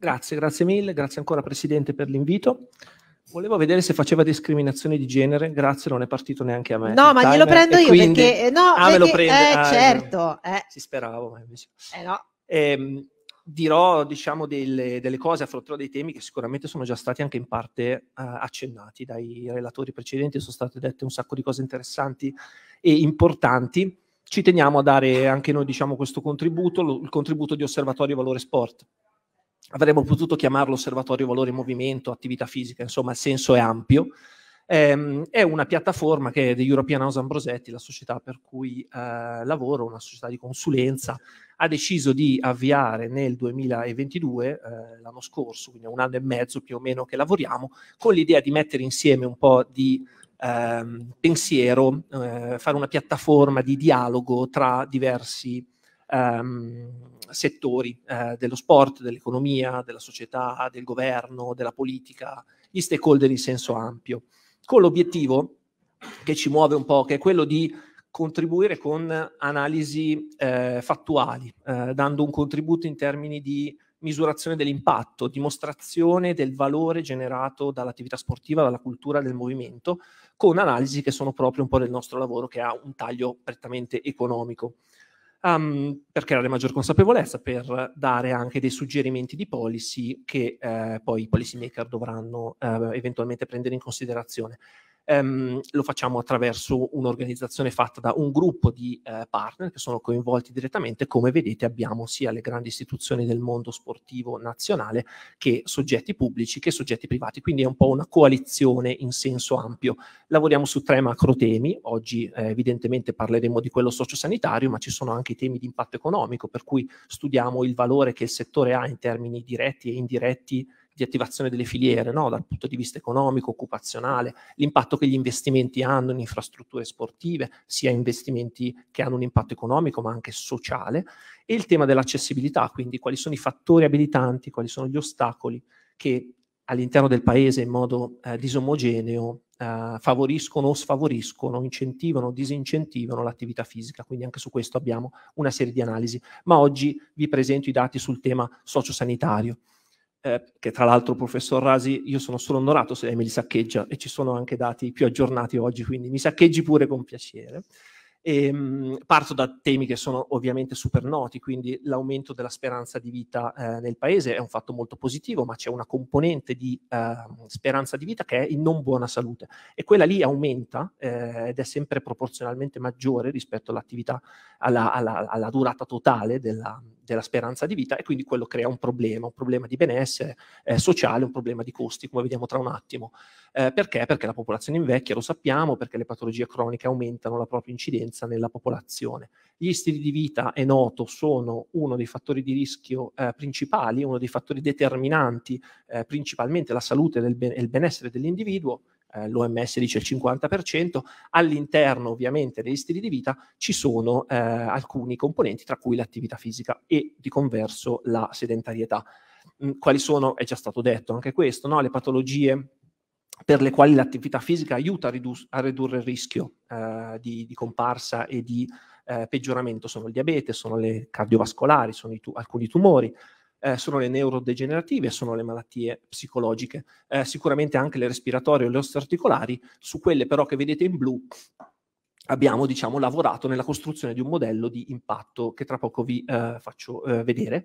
Grazie, grazie mille, grazie ancora Presidente per l'invito. Volevo vedere se faceva discriminazione di genere, grazie, non è partito neanche a me. No, ma glielo prendo io quindi... perché... Eh, no, ah, perché... me lo prende. Eh, ah, certo. Eh. eh. Si speravo. Ma invece... Eh no. Ehm, dirò, diciamo, delle, delle, cose, affronterò dei temi che sicuramente sono già stati anche in parte eh, accennati dai relatori precedenti, sono state dette un sacco di cose interessanti e importanti. Ci teniamo a dare anche noi, diciamo, questo contributo, lo, il contributo di Osservatorio Valore Sport avremmo potuto chiamarlo osservatorio valore movimento, attività fisica, insomma il senso è ampio. Ehm, è una piattaforma che è The European House Ambrosetti, la società per cui eh, lavoro, una società di consulenza, ha deciso di avviare nel 2022, eh, l'anno scorso, quindi un anno e mezzo più o meno che lavoriamo, con l'idea di mettere insieme un po' di ehm, eh, pensiero, fare una piattaforma di dialogo tra diversi ehm, settori eh, dello sport, dell'economia, della società, del governo, della politica, gli stakeholder in senso ampio, con l'obiettivo che ci muove un po', che è quello di contribuire con analisi eh, fattuali, eh, dando un contributo in termini di misurazione dell'impatto, dimostrazione del valore generato dall'attività sportiva, dalla cultura del movimento, con analisi che sono proprio un po' del nostro lavoro che ha un taglio prettamente economico um, ehm, per creare maggior consapevolezza, per dare anche dei suggerimenti di policy che eh, poi i policy maker dovranno eh, eventualmente prendere in considerazione ehm, lo facciamo attraverso un'organizzazione fatta da un gruppo di eh, partner che sono coinvolti direttamente. Come vedete abbiamo sia le grandi istituzioni del mondo sportivo nazionale che soggetti pubblici che soggetti privati, quindi è un po' una coalizione in senso ampio. Lavoriamo su tre macro temi, oggi eh, evidentemente parleremo di quello sociosanitario, ma ci sono anche i temi di impatto economico, per cui studiamo il valore che il settore ha in termini diretti e indiretti di attivazione delle filiere, no? dal punto di vista economico, occupazionale, l'impatto che gli investimenti hanno in infrastrutture sportive, sia investimenti che hanno un impatto economico ma anche sociale, e il tema dell'accessibilità, quindi quali sono i fattori abilitanti, quali sono gli ostacoli che all'interno del paese in modo eh, disomogeneo eh, favoriscono o sfavoriscono, incentivano o disincentivano l'attività fisica. Quindi anche su questo abbiamo una serie di analisi. Ma oggi vi presento i dati sul tema sociosanitario. Eh, che tra l'altro professor Rasi, io sono solo onorato se lei me li saccheggia e ci sono anche dati più aggiornati oggi, quindi mi saccheggi pure con piacere. E, ehm, mh, parto da temi che sono ovviamente super noti, quindi l'aumento della speranza di vita eh, nel paese è un fatto molto positivo, ma c'è una componente di eh, speranza di vita che è in non buona salute e quella lì aumenta eh, ed è sempre proporzionalmente maggiore rispetto all'attività, alla, alla, alla durata totale della, della speranza di vita e quindi quello crea un problema, un problema di benessere eh, sociale, un problema di costi, come vediamo tra un attimo. Eh, perché? Perché la popolazione invecchia, lo sappiamo, perché le patologie croniche aumentano la propria incidenza nella popolazione. Gli stili di vita, è noto, sono uno dei fattori di rischio eh, principali, uno dei fattori determinanti eh, principalmente la salute e ben il benessere dell'individuo eh, l'OMS dice il 50%, all'interno ovviamente degli stili di vita ci sono eh, alcuni componenti tra cui l'attività fisica e di converso la sedentarietà. Mm, quali sono? È già stato detto anche questo, no? le patologie per le quali l'attività fisica aiuta a, ridu- a ridurre il rischio eh, di, di, comparsa e di eh, peggioramento sono il diabete, sono le cardiovascolari, sono tu- alcuni tumori, eh, sono le neurodegenerative, sono le malattie psicologiche, eh, sicuramente anche le respiratorie o le osteoarticolari, su quelle però che vedete in blu abbiamo diciamo, lavorato nella costruzione di un modello di impatto che tra poco vi eh, faccio eh, vedere.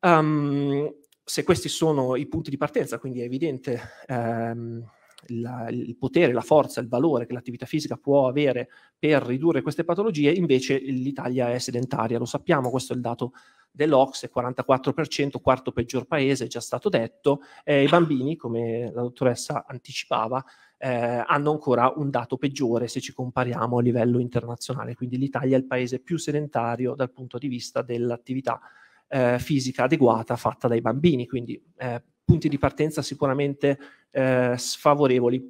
Um, se questi sono i punti di partenza, quindi è evidente ehm, la, il potere, la forza, il valore che l'attività fisica può avere per ridurre queste patologie, invece l'Italia è sedentaria, lo sappiamo, questo è il dato dell'Ox, 44%, quarto peggior paese, è già stato detto, eh, i bambini, come la dottoressa anticipava, eh, hanno ancora un dato peggiore se ci compariamo a livello internazionale, quindi l'Italia è il paese più sedentario dal punto di vista dell'attività eh, fisica adeguata fatta dai bambini, quindi eh, punti di partenza sicuramente eh, sfavorevoli,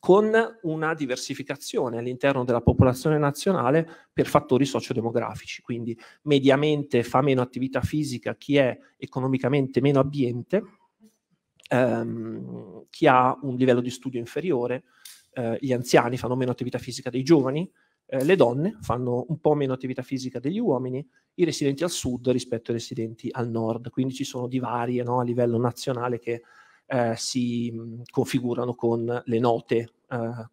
con una diversificazione all'interno della popolazione nazionale per fattori sociodemografici, quindi mediamente fa meno attività fisica chi è economicamente meno abbiente, ehm, chi ha un livello di studio inferiore, eh, gli anziani fanno meno attività fisica dei giovani, eh, le donne fanno un po' meno attività fisica degli uomini, i residenti al sud rispetto ai residenti al nord, quindi ci sono divarie no, a livello nazionale che eh, si configurano con le note eh,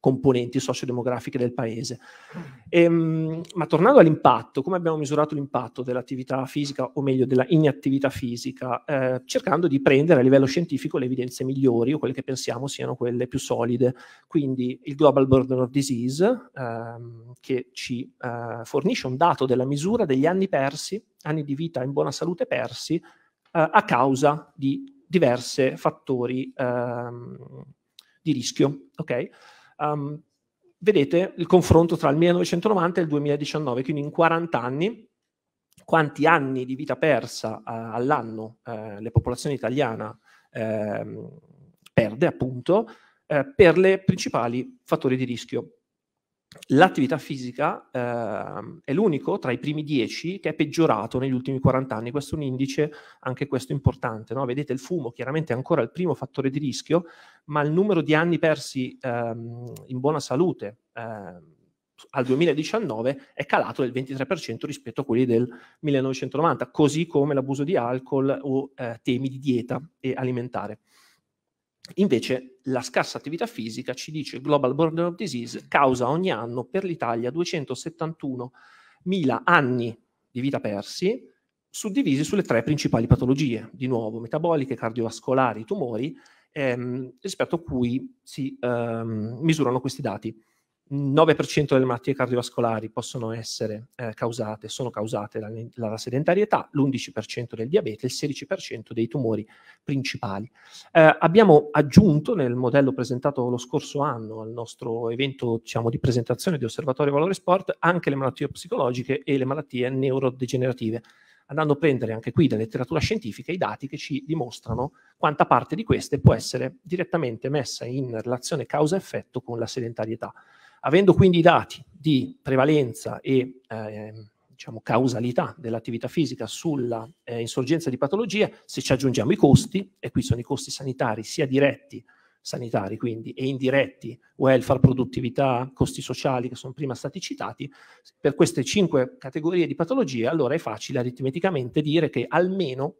componenti sociodemografiche del paese. Mm. E, ehm, ma tornando all'impatto, come abbiamo misurato l'impatto dell'attività fisica, o meglio della inattività fisica, eh, cercando di prendere a livello scientifico le evidenze migliori o quelle che pensiamo siano quelle più solide. Quindi il Global Burden of Disease, ehm, che ci eh, fornisce un dato della misura degli anni persi, anni di vita in buona salute persi, eh, a causa di diversi fattori ehm, di rischio. Okay? Um, vedete il confronto tra il 1990 e il 2019, quindi in 40 anni, quanti anni di vita persa uh, all'anno uh, eh, la popolazione italiana uh, perde appunto eh, per le principali fattori di rischio l'attività fisica eh, è l'unico tra i primi dieci che è peggiorato negli ultimi 40 anni. Questo è un indice, anche questo importante. No? Vedete, il fumo chiaramente è ancora il primo fattore di rischio, ma il numero di anni persi ehm, in buona salute ehm, al 2019 è calato del 23% rispetto a quelli del 1990, così come l'abuso di alcol o eh, temi di dieta e alimentare. Invece la scarsa attività fisica, ci dice il Global Border of Disease, causa ogni anno per l'Italia 271.000 anni di vita persi, suddivisi sulle tre principali patologie, di nuovo metaboliche, cardiovascolari, tumori, ehm, rispetto a cui si ehm, misurano questi dati. 9% delle malattie cardiovascolari possono essere eh, causate, sono causate dalla, dalla sedentarietà, l'11% del diabete, il 16% dei tumori principali. Eh, abbiamo aggiunto nel modello presentato lo scorso anno al nostro evento diciamo, di presentazione di Osservatorio Valore Sport anche le malattie psicologiche e le malattie neurodegenerative andando a prendere anche qui da letteratura scientifica i dati che ci dimostrano quanta parte di queste può essere direttamente messa in relazione causa-effetto con la sedentarietà. Avendo quindi i dati di prevalenza e eh, diciamo, causalità dell'attività fisica sulla eh, insorgenza di patologie, se ci aggiungiamo i costi, e qui sono i costi sanitari sia diretti sanitari quindi e indiretti, welfare, produttività, costi sociali che sono prima stati citati, per queste cinque categorie di patologie allora è facile aritmeticamente dire che almeno,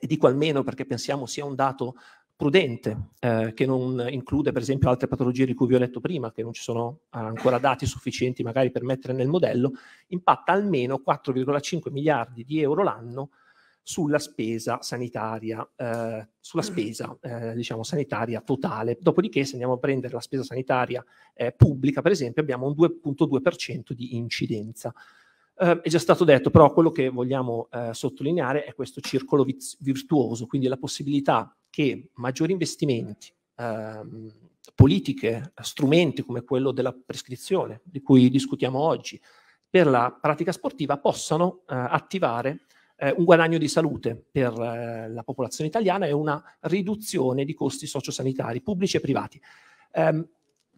e dico almeno perché pensiamo sia un dato prudente, eh, che non include per esempio altre patologie di cui vi ho letto prima, che non ci sono ancora dati sufficienti magari per mettere nel modello, impatta almeno 4,5 miliardi di euro l'anno sulla spesa sanitaria, eh, sulla mm. spesa eh, diciamo sanitaria totale. Dopodiché, se andiamo a prendere la spesa sanitaria eh, pubblica, per esempio, abbiamo un 2,2% di incidenza. Eh, è già stato detto, però quello che vogliamo eh, sottolineare è questo circolo viz- virtuoso, quindi la possibilità che maggiori investimenti, ehm, politiche, strumenti come quello della prescrizione, di cui discutiamo oggi, per la pratica sportiva possano eh, attivare eh, un guadagno di salute per eh, la popolazione italiana e una riduzione di costi sociosanitari pubblici e privati. Um,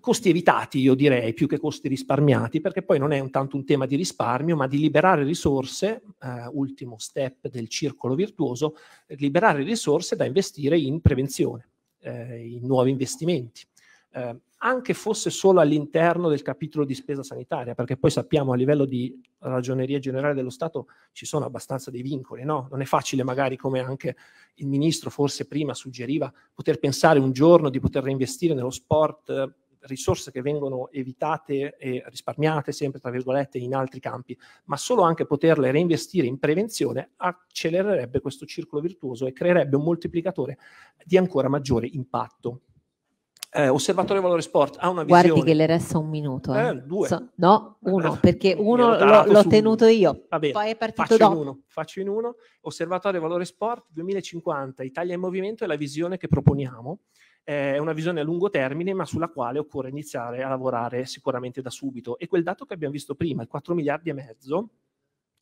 costi evitati, io direi, più che costi risparmiati, perché poi non è un tanto un tema di risparmio, ma di liberare risorse, eh, ultimo step del circolo virtuoso, liberare risorse da investire in prevenzione, eh, in nuovi investimenti. Eh, anche fosse solo all'interno del capitolo di spesa sanitaria, perché poi sappiamo a livello di ragioneria generale dello Stato ci sono abbastanza dei vincoli, no? Non è facile magari come anche il ministro forse prima suggeriva poter pensare un giorno di poter reinvestire nello sport eh, risorse che vengono evitate e risparmiate sempre, tra virgolette, in altri campi, ma solo anche poterle reinvestire in prevenzione accelererebbe questo circolo virtuoso e creerebbe un moltiplicatore di ancora maggiore impatto. Eh, Osservatorio Valore Sport ha una visione. Guardi che le resta un minuto. Eh. Eh, due. So, no, uno, eh, perché uno l'ho, l'ho tenuto io. Vabbè, Poi è partito faccio dopo. In uno, faccio in uno. Osservatorio Valore Sport 2050, Italia in movimento è la visione che proponiamo è una visione a lungo termine, ma sulla quale occorre iniziare a lavorare sicuramente da subito. E quel dato che abbiamo visto prima, il 4 miliardi e mezzo,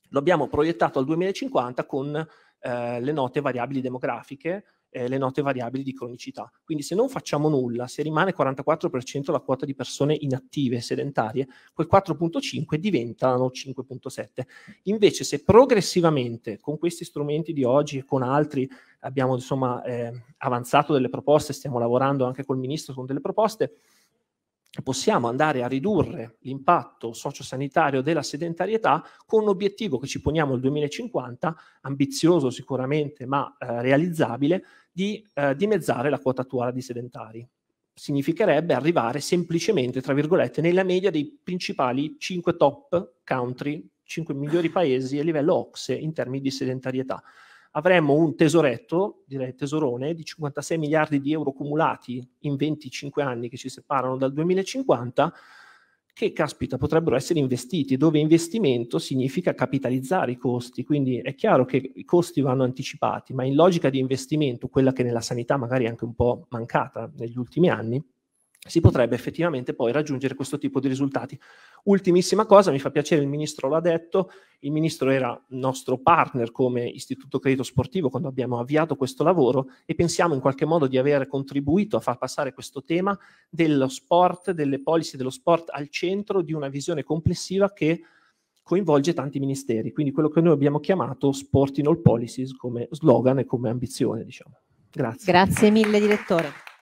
lo abbiamo proiettato al 2050 con eh, le note variabili demografiche, eh, le note variabili di cronicità. Quindi se non facciamo nulla, se rimane 44% la quota di persone inattive, sedentarie, quel 4.5 diventano 5.7. Invece se progressivamente con questi strumenti di oggi e con altri abbiamo insomma eh, avanzato delle proposte, stiamo lavorando anche col ministro con delle proposte, possiamo andare a ridurre l'impatto sociosanitario della sedentarietà con un obiettivo che ci poniamo nel 2050, ambizioso sicuramente ma eh, realizzabile, di eh, dimezzare la quota attuale di sedentari. Significherebbe arrivare semplicemente, tra virgolette, nella media dei principali 5 top country, 5 migliori paesi a livello OXE in termini di sedentarietà avremmo un tesoretto, direi tesorone, di 56 miliardi di euro cumulati in 25 anni che ci separano dal 2050 che caspita potrebbero essere investiti, dove investimento significa capitalizzare i costi, quindi è chiaro che i costi vanno anticipati, ma in logica di investimento, quella che nella sanità magari è anche un po' mancata negli ultimi anni, si potrebbe effettivamente poi raggiungere questo tipo di risultati. Ultimissima cosa, mi fa piacere, il ministro l'ha detto, il ministro era nostro partner come istituto credito sportivo quando abbiamo avviato questo lavoro e pensiamo in qualche modo di aver contribuito a far passare questo tema dello sport, delle policy dello sport al centro di una visione complessiva che coinvolge tanti ministeri, quindi quello che noi abbiamo chiamato Sport in All Policies come slogan e come ambizione, diciamo. Grazie. Grazie mille direttore.